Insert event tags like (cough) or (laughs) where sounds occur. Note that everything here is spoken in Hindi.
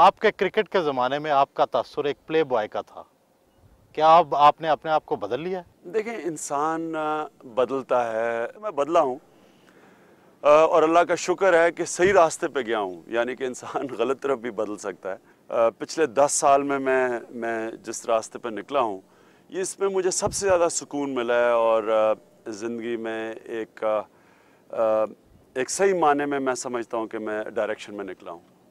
आपके क्रिकेट के ज़माने में आपका तस्वर एक प्ले बॉय का था क्या आप आपने अपने आप को बदल लिया देखें इंसान बदलता है मैं बदला हूँ और अल्लाह का शुक्र है कि सही रास्ते पे गया हूँ यानी कि इंसान (laughs) गलत तरफ भी बदल सकता है पिछले दस साल में मैं मैं जिस रास्ते पर निकला हूँ ये इसमें मुझे सबसे ज़्यादा सुकून मिला है और ज़िंदगी में एक एक सही माने में मैं समझता हूँ कि मैं डायरेक्शन में निकला हूँ